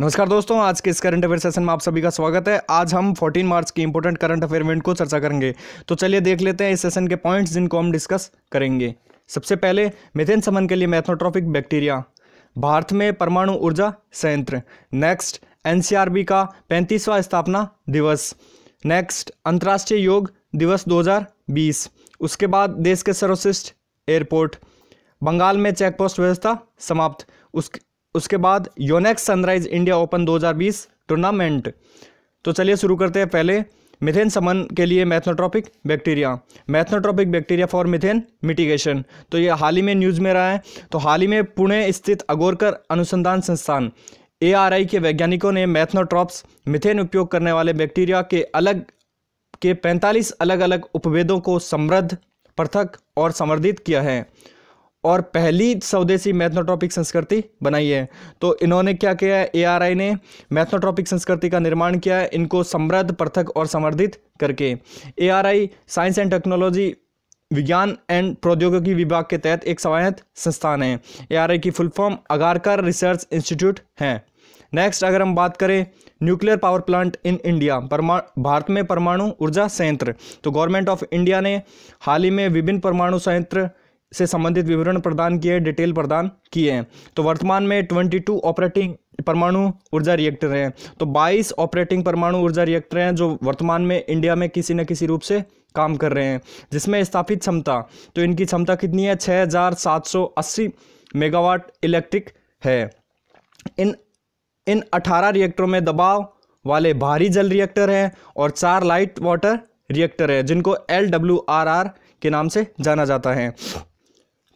नमस्कार दोस्तों आज के इस करंट अफेयर सेशन में आप सभी का स्वागत है आज हम 14 मार्च की इंपॉर्टेंट करंट अफेयर इवेंट को चर्चा करेंगे तो चलिए देख लेते हैं इस सेशन के पॉइंट्स जिनको हम डिस्कस करेंगे सबसे पहले मिथेन समन के लिए मैथनोट्रॉफिक बैक्टीरिया भारत में परमाणु ऊर्जा संयंत्र नेक्स्ट एन का पैंतीसवां स्थापना दिवस नेक्स्ट अंतर्राष्ट्रीय योग दिवस दो उसके बाद देश के सर्वश्रेष्ठ एयरपोर्ट बंगाल में चेकपोस्ट व्यवस्था समाप्त उस उसके बाद Yonex Sunrise India Open 2020 tournament तो चलिए शुरू करते हैं पहले मिथेन समन के लिए methanotrophic bacteria methanotrophic bacteria for methane mitigation तो ये हाल ही में न्यूज़ में रहा है तो हाल ही में पुणे स्थित अगोरकर अनुसंधान संस्थान ए के वैज्ञानिकों ने मैथनोट्रॉप्स मिथेन उपयोग करने वाले बैक्टीरिया के अलग के 45 अलग अलग उपभेदों को समृद्ध पृथक और समर्थित किया है और पहली स्वदेशी मैथनोट्रॉपिक संस्कृति बनाई है तो इन्होंने क्या किया है एआरआई ने मैथनोट्रॉपिक संस्कृति का निर्माण किया है इनको समृद्ध पृथक और संवर्धित करके एआरआई साइंस एंड टेक्नोलॉजी विज्ञान एंड प्रौद्योगिकी विभाग के तहत एक स्वायत्त संस्थान है आई की full form Agharkar research institute है नेक्स्ट अगर हम बात करें nuclear power plant in India परमाणु भारत में परमाणु ऊर्जा संयंत्र तो गवर्नमेंट ऑफ इंडिया ने हाल ही में विभिन्न परमाणु संयंत्र से संबंधित विवरण प्रदान किए डिटेल प्रदान किए हैं तो वर्तमान में ट्वेंटी टू ऑपरेटिंग परमाणु ऊर्जा रिएक्टर हैं तो बाईस ऑपरेटिंग परमाणु ऊर्जा रिएक्टर हैं जो वर्तमान में इंडिया में किसी न किसी रूप से काम कर रहे हैं जिसमें स्थापित क्षमता तो इनकी क्षमता कितनी है हजार सात सौ अस्सी मेगावाट इलेक्ट्रिक है इन इन अठारह रिएक्टरों में दबाव वाले भारी जल रिएक्टर हैं और चार लाइट वाटर रिएक्टर हैं जिनको एल के नाम से जाना जाता है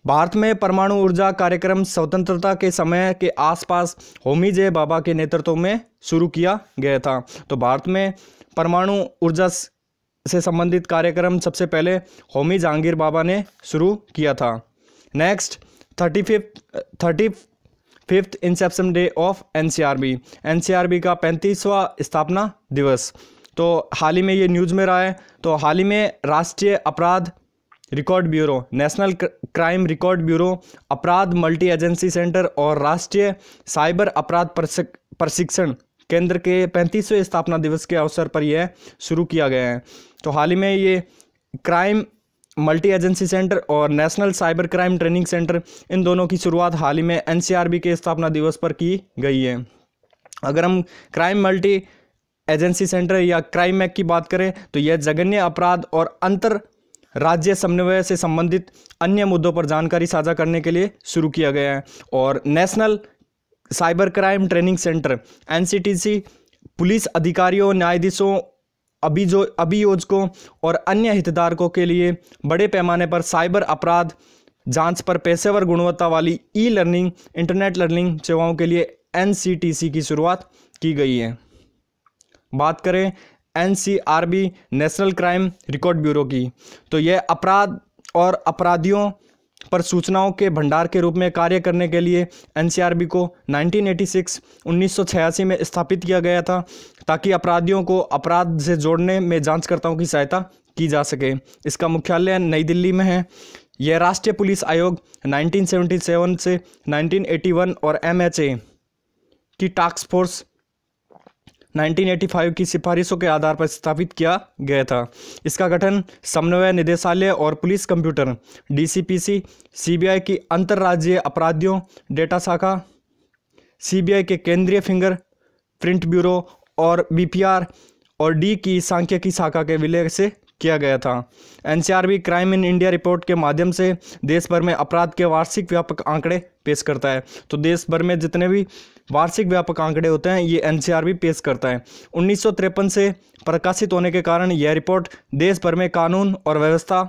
भारत में परमाणु ऊर्जा कार्यक्रम स्वतंत्रता के समय के आसपास होमी जय बाबा के नेतृत्व में शुरू किया गया था तो भारत में परमाणु ऊर्जा से संबंधित कार्यक्रम सबसे पहले होमी जहांगीर बाबा ने शुरू किया था next thirty fifth thirty fifth inception day of NCRB NCRB का पैंतीसवा स्थापना दिवस तो हाल ही में ये न्यूज़ में रहा है तो हाल ही में राष्ट्रीय अपराध record bureau national crime record bureau अपराध मल्टी एजेंसी सेंटर और राष्ट्रीय साइबर अपराध प्रशिक्षण केंद्र के पैंतीसवें स्थापना दिवस के अवसर पर यह शुरू किया गया है तो हाल ही में ये क्राइम मल्टी एजेंसी सेंटर और national cyber crime training centre इन दोनों की शुरुआत हाल ही में एन के स्थापना दिवस पर की गई है अगर हम क्राइम मल्टी एजेंसी सेंटर या क्राइम एक्ट की बात करें तो यह जघन्य अपराध और अंतर राज्य समन्वय से संबंधित अन्य मुद्दों पर जानकारी साझा करने के लिए शुरू किया गया है और national cyber crime training centre एन पुलिस अधिकारियों न्यायाधीशों अभिजो अभियोजकों और अन्य हितधारकों के लिए बड़े पैमाने पर साइबर अपराध जांच पर पेशेवर गुणवत्ता वाली ई लर्निंग इंटरनेट लर्निंग सेवाओं के लिए एन की शुरुआत की गई है बात करें NCRB national crime record bureau की तो यह अपराध और अपराधियों पर सूचनाओं के भंडार के रूप में कार्य करने के लिए एनसीआरबी को 1986 1986 में स्थापित किया गया था ताकि अपराधियों को अपराध से जोड़ने में जांचकर्ताओं की सहायता की जा सके इसका मुख्यालय नई दिल्ली में है यह राष्ट्रीय पुलिस आयोग 1977 से 1981 और एमएचए की टास्क फोर्स 1985 की सिफारिशों के आधार पर स्थापित किया गया था इसका गठन समन्वय निदेशालय और पुलिस कंप्यूटर डीसीपीसी सीबीआई की अंतर्राज्यीय अपराधियों डेटा शाखा सीबीआई के केंद्रीय फिंगर प्रिंट ब्यूरो और बीपीआर और डी की सांख्यिकी शाखा के विलय से किया गया था NCRB crime in India report के माध्यम से देश भर में अपराध के वार्षिक व्यापक आंकड़े पेश करता है तो देश भर में जितने भी वार्षिक व्यापक आंकड़े होते हैं ये एनसीआरबी पेश करता है उन्नीस से प्रकाशित होने के कारण यह रिपोर्ट देश भर में कानून और व्यवस्था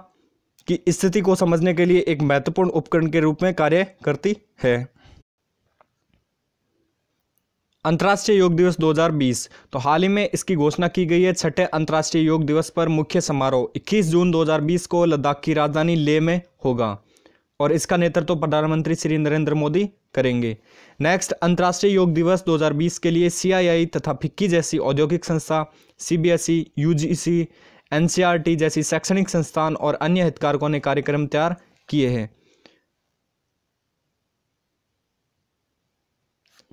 की स्थिति को समझने के लिए एक महत्वपूर्ण उपकरण के रूप में कार्य करती है अंतर्राष्ट्रीय योग दिवस 2020 तो हाल ही में इसकी घोषणा की गई है छठे अंतर्राष्ट्रीय योग दिवस पर मुख्य समारोह 21 जून 2020 को लद्दाख की राजधानी लेह में होगा और इसका नेतृत्व तो प्रधानमंत्री श्री नरेंद्र मोदी करेंगे नेक्स्ट अंतर्राष्ट्रीय योग दिवस 2020 के लिए सीआईआई तथा फिक्की जैसी औद्योगिक संस्था सीबीएसई यूजीसी एनसीईआरटी जैसी शैक्षणिक संस्थान और अन्य हितकारकों ने कार्यक्रम तैयार किए हैं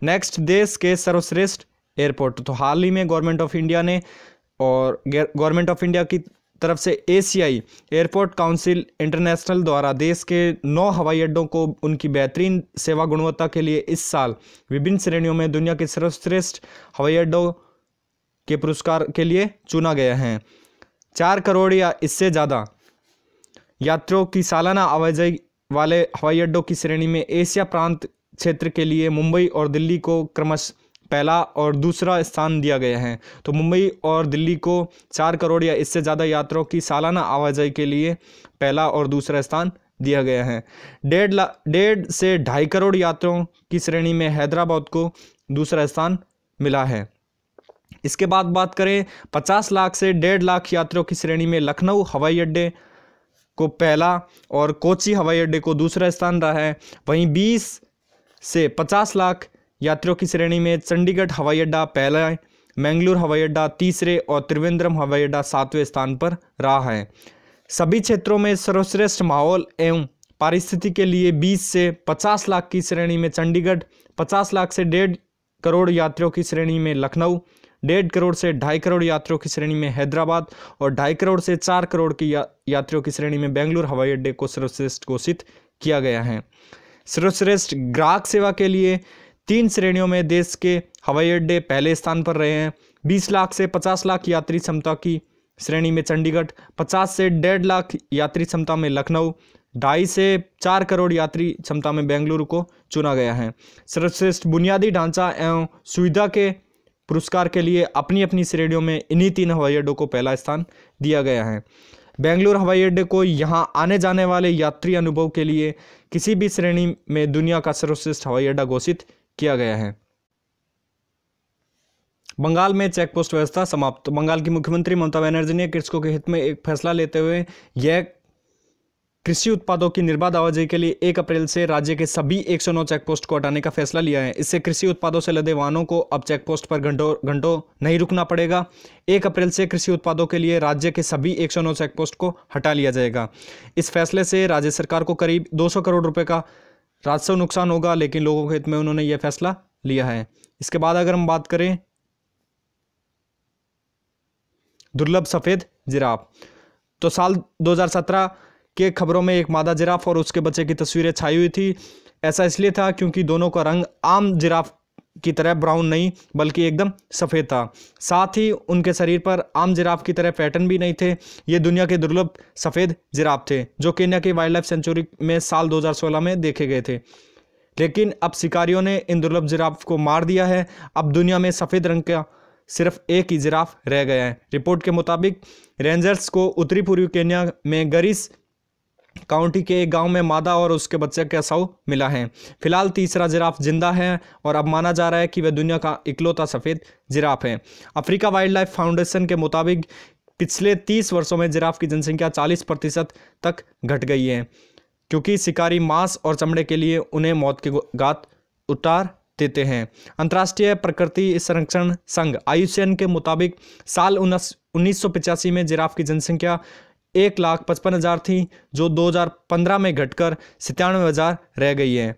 नेक्स्ट देश के सर्वश्रेष्ठ एयरपोर्ट तो हाल ही में गवर्नमेंट ऑफ इंडिया ने और गवर्नमेंट ऑफ इंडिया की तरफ से एशियाई एयरपोर्ट काउंसिल इंटरनेशनल द्वारा देश के नौ हवाई अड्डों को उनकी बेहतरीन सेवा गुणवत्ता के लिए इस साल विभिन्न श्रेणियों में दुनिया के सर्वश्रेष्ठ हवाई अड्डों के पुरस्कार के लिए चुना गया है चार करोड़ या इससे ज़्यादा यात्रियों की सालाना आवाजाही वाले हवाई अड्डों की श्रेणी में एशिया प्रांत क्षेत्र के लिए मुंबई और दिल्ली को क्रमश पहला और दूसरा स्थान दिया गया है तो मुंबई और दिल्ली को चार करोड़ या इससे ज़्यादा यात्रियों की सालाना आवाजाही के लिए पहला और दूसरा स्थान दिया गया है डेढ़ ला डेढ़ से ढाई करोड़ यात्रियों की श्रेणी में हैदराबाद को दूसरा स्थान मिला है इसके बाद बात करें पचास लाख से डेढ़ लाख यात्रियों की श्रेणी में लखनऊ हवाई अड्डे को पहला और कोची हवाई अड्डे को दूसरा स्थान रहा है वहीं बीस से पचास लाख यात्रियों की श्रेणी में चंडीगढ़ हवाई अड्डा पहला है मैंगलोर हवाई अड्डा तीसरे और त्रिवेंद्रम हवाई अड्डा सातवें स्थान पर रहा है सभी क्षेत्रों में सर्वश्रेष्ठ माहौल एवं पारिस्थिति के लिए 20 से 50 लाख की श्रेणी में चंडीगढ़ 50 लाख से डेढ़ करोड़ यात्रियों की श्रेणी में लखनऊ डेढ़ करोड़ से ढाई करोड़ यात्रियों की श्रेणी में हैदराबाद और ढाई करोड़ से चार करोड़ की या, यात्रियों की श्रेणी में बेंगलुरु हवाई अड्डे को सर्वश्रेष्ठ घोषित किया गया है सर्वश्रेष्ठ ग्राहक सेवा के लिए तीन श्रेणियों में देश के हवाई अड्डे पहले स्थान पर रहे हैं बीस लाख से पचास लाख यात्री क्षमता की श्रेणी में चंडीगढ़ पचास से डेढ़ लाख यात्री क्षमता में लखनऊ ढाई से चार करोड़ यात्री क्षमता में बेंगलुरु को चुना गया है सर्वश्रेष्ठ बुनियादी ढांचा एवं सुविधा के पुरस्कार के लिए अपनी अपनी श्रेणियों में इन्हीं तीन हवाई अड्डों को पहला स्थान दिया गया है बेंगलुरु हवाई अड्डे को यहाँ आने जाने वाले यात्री अनुभव के लिए किसी भी श्रेणी में दुनिया का सर्वश्रेष्ठ हवाई अड्डा घोषित किया गया है बंगाल में चेक पोस्ट व्यवस्था समाप्त बंगाल की मुख्यमंत्री ममता बनर्जी ने कृषकों के हित में एक फैसला लेते हुए यह कृषि उत्पादों की निर्बाध आवाजाही के लिए एक अप्रैल से राज्य के सभी 109 चेक पोस्ट को हटाने का फैसला लिया है इससे कृषि उत्पादों से लदे वाहनों को अब चेक पोस्ट पर घंटों घंटों नहीं रुकना पड़ेगा एक अप्रैल से कृषि उत्पादों के लिए राज्य के सभी 109 चेक पोस्ट को हटा लिया जाएगा इस फैसले से राज्य सरकार को करीब दो करोड़ रुपये का राजस्व नुकसान होगा लेकिन लोगों के हित में उन्होंने यह फैसला लिया है इसके बाद अगर हम बात करें दुर्लभ सफ़ेद जिराफ तो साल 2017 के खबरों में एक मादा जिराफ और उसके बच्चे की तस्वीरें छाई हुई थी ऐसा इसलिए था क्योंकि दोनों का रंग आम जिराफ की तरह ब्राउन नहीं बल्कि एकदम सफ़ेद था साथ ही उनके शरीर पर आम जिराफ की तरह पैटर्न भी नहीं थे ये दुनिया के दुर्लभ सफ़ेद जिराफ थे जो केन्या की वाइल्ड लाइफ सेंचुरी में साल 2016 में देखे गए थे लेकिन अब शिकारियों ने इन दुर्लभ जिराफ को मार दिया है अब दुनिया में सफ़ेद रंग का सिर्फ एक ही जिराफ रह गया है रिपोर्ट के मुताबिक रेंजर्स को उत्तरी पूर्वी केन्या में गरीस काउंटी के एक गांव में मादा और उसके बच्चे का शव मिला है फिलहाल तीसरा जिराफ जिंदा है और अब माना जा रहा है कि वह दुनिया का इकलौता सफ़ेद जिराफ है अफ्रीका वाइल्ड लाइफ फाउंडेशन के मुताबिक पिछले तीस वर्षों में जिराफ की जनसंख्या चालीस प्रतिशत तक घट गई है क्योंकि शिकारी मांस और चमड़े के लिए उन्हें मौत के गात उतार देते हैं अंतर्राष्ट्रीय प्रकृति संरक्षण संघ आयुष्यन के मुताबिक साल उन्नीस में जिराफ की जनसंख्या एक लाख पचपन हज़ार थी जो 2015 में घटकर सितानवे हज़ार रह गई है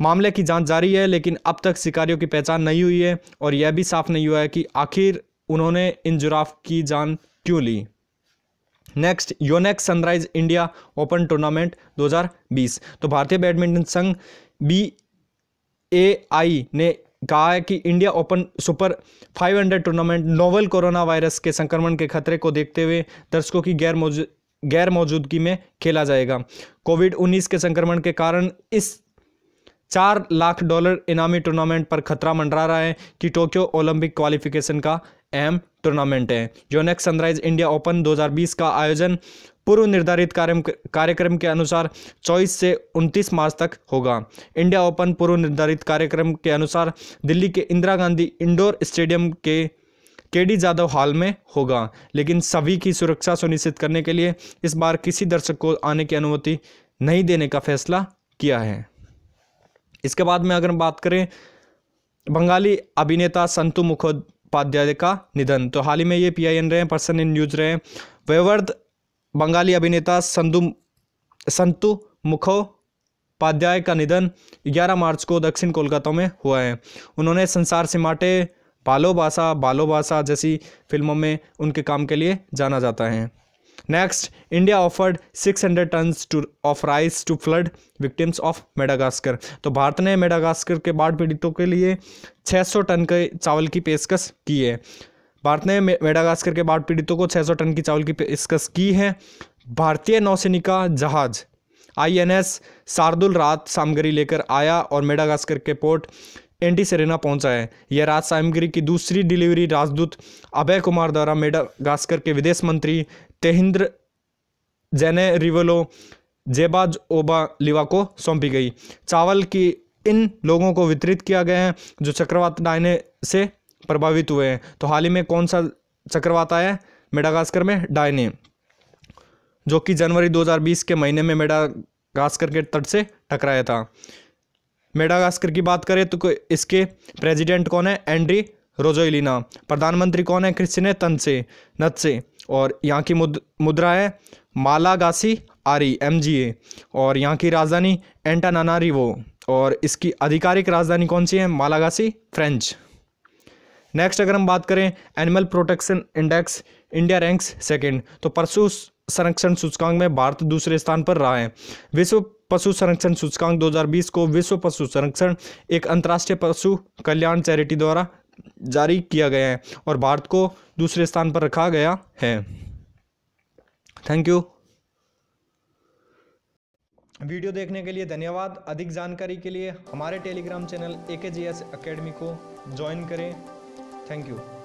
मामले की जांच जारी है लेकिन अब तक शिकारियों की पहचान नहीं हुई है और यह भी साफ नहीं हुआ है कि आखिर उन्होंने इन जुराफ की जान क्यों ली next Yonex Sunrise India Open tournament 2020 तो भारतीय बैडमिंटन संघ बी ए आई ने कहा है कि India Open super 500 tournament novel corona virus के संक्रमण के खतरे को देखते हुए दर्शकों की गैर मौजूद गैर मौजूदगी में खेला जाएगा कोविड 19 के संक्रमण के कारण इस चार लाख डॉलर इनामी टूर्नामेंट पर खतरा मंडरा रहा है कि टोक्यो ओलंपिक क्वालिफिकेशन का अहम टूर्नामेंट है जो नेक्स्ट सनराइज इंडिया ओपन 2020 का आयोजन पूर्व निर्धारित कार्यक्रम के अनुसार 24 से 29 मार्च तक होगा इंडिया ओपन पूर्व निर्धारित कार्यक्रम के अनुसार दिल्ली के इंदिरा गांधी इंडोर स्टेडियम के केडी जाधव हॉल में होगा लेकिन सभी की सुरक्षा सुनिश्चित करने के लिए इस बार किसी दर्शक को आने की अनुमति नहीं देने का फैसला किया है इसके बाद में अगर हम बात करें बंगाली अभिनेता संतु मुखोपाध्याय का निधन तो हाल ही में ये पीआईएन रहे हैं पर्सन इन न्यूज रहे हैं बंगाली अभिनेता संतु संतु मुखोपाध्याय का निधन 11 मार्च को दक्षिण कोलकाता में हुआ है उन्होंने संसार सिमाटे बालो बासा बालो बासा जैसी फिल्मों में उनके काम के लिए जाना जाता है next India offered 600 tons to of rice to flood victims of Madagascar तो भारत ने मेडागास्कर के बाढ़ पीड़ितों के लिए 600 टन के चावल की पेशकश की है भारत ने मेडागास्कर के बाढ़ पीड़ितों को 600 टन की चावल की पेशकश की है भारतीय नौसैनिका जहाज़ आईएनएस शार्दुल रात सामग्री लेकर आया और मेडागास्कर के पोर्ट एंटी सेरेना पहुंचा है यह रात सामग्री की दूसरी डिलीवरी राजदूत अभय कुमार द्वारा मेडागास्कर के विदेश मंत्री तेहिंद्र जैने रिवलो जेबाज ओबा लिवा को सौंपी गई चावल की इन लोगों को वितरित किया गया है जो चक्रवात डायने से प्रभावित हुए हैं तो हाल ही में कौन सा चक्रवात आया है मेडागास्कर में डायने जो कि जनवरी 2020 के महीने में मेडागास्कर के तट से टकराया था मेडागास्कर की बात करें तो इसके प्रेसिडेंट कौन है एंड्री रोजोइलिना प्रधानमंत्री कौन है क्रिस्टिने तनसे नत्से। और यहाँ की मुद, मुद्रा है मालागासी आरी एम और यहाँ की राजधानी एंटानानारिवो और इसकी आधिकारिक राजधानी कौन सी है मालागासी फ्रेंच नेक्स्ट अगर हम बात करें animal protection index India ranks second तो पशु संरक्षण सूचकांक में भारत दूसरे स्थान पर रहा है विश्व पशु संरक्षण सूचकांक 2020 को विश्व पशु संरक्षण एक अंतर्राष्ट्रीय पशु कल्याण चैरिटी द्वारा जारी किया गया है और भारत को दूसरे स्थान पर रखा गया है थैंक यू वीडियो देखने के लिए धन्यवाद अधिक जानकारी के लिए हमारे Telegram channel A K G S academy को ज्वाइन करें थैंक यू